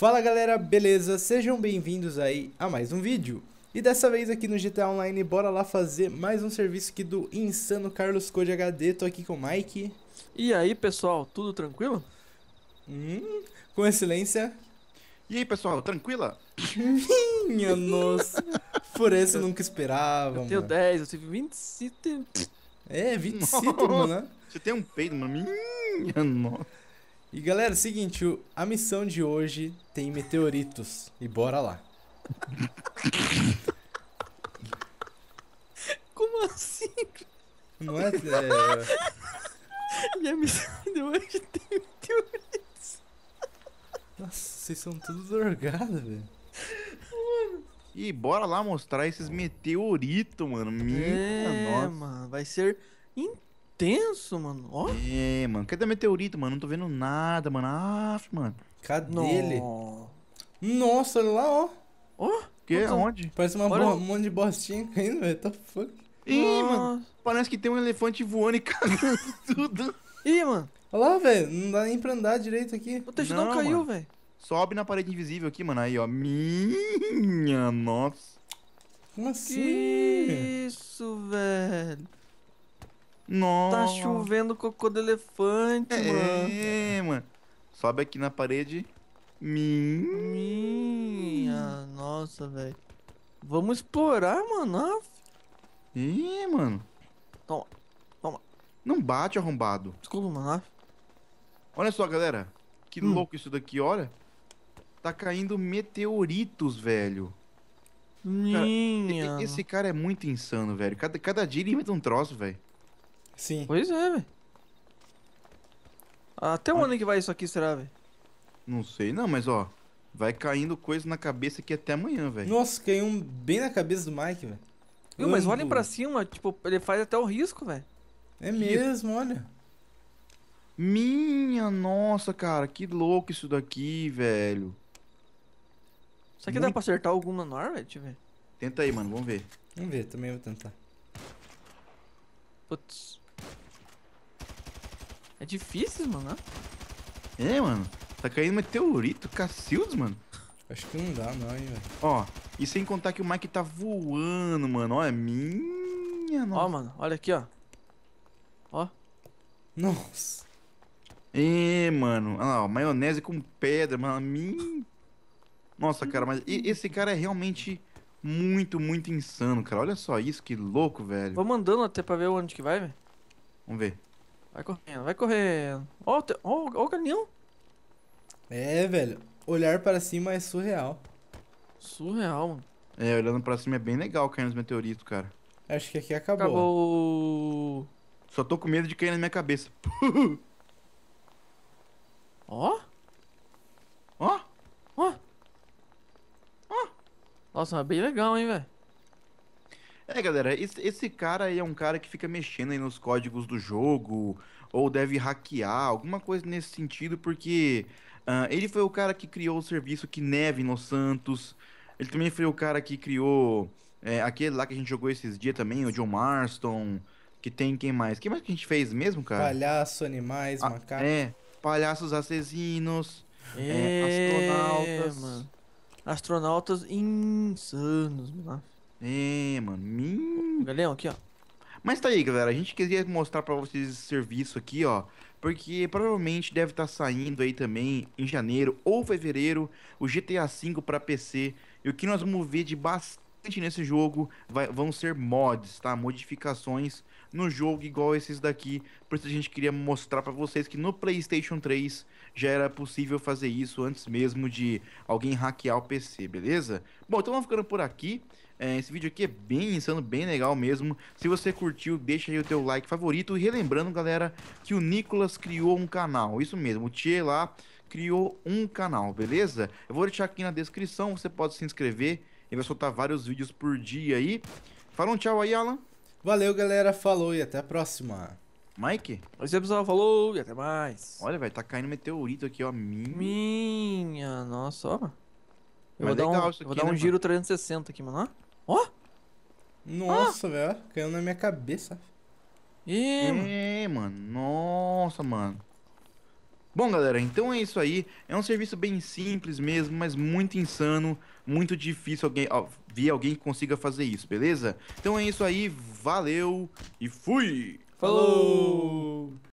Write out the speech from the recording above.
Fala galera, beleza? Sejam bem-vindos aí a mais um vídeo. E dessa vez aqui no GTA Online, bora lá fazer mais um serviço aqui do insano Carlos Code HD. Tô aqui com o Mike. E aí, pessoal, tudo tranquilo? Hum, com excelência. E aí, pessoal, tranquila? Minha nossa, por isso eu nunca esperava, eu tenho mano. 10, eu tive 27. É, 27, mano. Né? Você tem um peito, mano. Minha nossa. E galera, é seguinte, a missão de hoje tem meteoritos. E bora lá. Como assim? Não é. é... E a missão de hoje tem meteoritos. Nossa, vocês são todos orgados, velho. E bora lá mostrar esses é. meteoritos, mano. Minha é, nossa. mano, vai ser incrível tenso, mano. Ó. É, mano. Cadê é meteorito, mano? Não tô vendo nada, mano. Ah, mano. Cadê no... ele? Nossa, olha lá, ó. Ó? que? É? Nossa. Onde? Parece uma um monte de bostinha caindo, velho. Tá fuck. Ih, Nossa. mano. Parece que tem um elefante voando e cagando tudo. Ih, mano. Olha lá, velho. Não dá nem pra andar direito aqui. O textão não, caiu, velho. Sobe na parede invisível aqui, mano. Aí, ó. Minha nossa. Como assim? Que isso, velho. Tá nossa. Tá chovendo cocô do elefante, é, mano. É, mano. Sobe aqui na parede. Minha. Minha. Nossa, velho. Vamos explorar, mano. Ah. Ih, mano. Toma. Toma. Não bate, arrombado. Desculpa, mano. Ah. Olha só, galera. Que hum. louco isso daqui, olha. Tá caindo meteoritos, velho. Minha. Cara, esse cara é muito insano, velho. Cada, cada dia ele inventa um troço, velho. Sim. Pois é, velho. Até onde que vai isso aqui, será, velho? Não sei, não, mas ó. Vai caindo coisa na cabeça aqui até amanhã, velho. Nossa, caiu um bem na cabeça do Mike, velho. mas olhem pra cima, tipo, ele faz até o risco, velho. É mesmo, olha. Minha nossa, cara, que louco isso daqui, velho. Será que Muito... dá pra acertar alguma menor, velho? Deixa eu ver. Tenta aí, mano, vamos ver. Vamos ver, também vou tentar. Putz. É difícil, mano. Né? É, mano. Tá caindo meteorito, cacildos, mano. Acho que não dá, não, hein, velho. Ó, e sem contar que o Mike tá voando, mano. Olha, é minha nossa. Ó, mano, olha aqui, ó. Ó. Nossa. É, mano. Olha lá, ó, maionese com pedra, mano. É minha... Nossa, cara, mas esse cara é realmente muito, muito insano, cara. Olha só isso, que louco, velho. Vou mandando até pra ver onde que vai, velho. Vamos ver. Vai correndo, vai correndo. Ó, oh, oh, oh, o caminhão. É, velho. Olhar para cima é surreal. Surreal, mano. É, olhando pra cima é bem legal cair nos meteoritos, cara. Acho que aqui acabou. Acabou. Só tô com medo de cair na minha cabeça. Ó. Ó. Ó. Ó. Nossa, é bem legal, hein, velho. É, galera, esse, esse cara aí é um cara que fica mexendo aí nos códigos do jogo, ou deve hackear, alguma coisa nesse sentido, porque uh, ele foi o cara que criou o serviço que neve nos Santos, ele também foi o cara que criou é, aquele lá que a gente jogou esses dias também, o John Marston, que tem quem mais? Quem mais que a gente fez mesmo, cara? Palhaço, animais, ah, macaco. É, palhaços assassinos, é, é, astronautas. Mano. Astronautas insanos, mano. É, mano. Min... Galeão, aqui, ó. Mas tá aí, galera. A gente queria mostrar pra vocês esse serviço aqui, ó. Porque provavelmente deve estar tá saindo aí também em janeiro ou fevereiro o GTA V pra PC. E o que nós vamos ver de bastante provavelmente nesse jogo vai, vão ser mods, tá? Modificações no jogo igual esses daqui. Por isso a gente queria mostrar para vocês que no PlayStation 3 já era possível fazer isso antes mesmo de alguém hackear o PC, beleza? Bom, então vamos ficando por aqui. É, esse vídeo aqui é bem insano, bem legal mesmo. Se você curtiu, deixa aí o teu like favorito. E relembrando, galera, que o Nicolas criou um canal. Isso mesmo, o Tchê lá criou um canal, beleza? Eu vou deixar aqui na descrição, você pode se inscrever ele vai soltar vários vídeos por dia aí. Fala um tchau aí, Alan. Valeu, galera. Falou e até a próxima. Mike? Valeu, pessoal. Falou e até mais. Olha, velho, tá caindo meteorito aqui, ó. Minha, Minha nossa, ó. Eu vou, dar um, aqui, vou dar né, giro 360 aqui, mano. Ó. Nossa, ah. velho. Caiu na minha cabeça. Ih, é, mano. mano. Nossa, mano. Bom, galera, então é isso aí. É um serviço bem simples mesmo, mas muito insano, muito difícil alguém ó, ver alguém que consiga fazer isso, beleza? Então é isso aí, valeu e fui! Falou!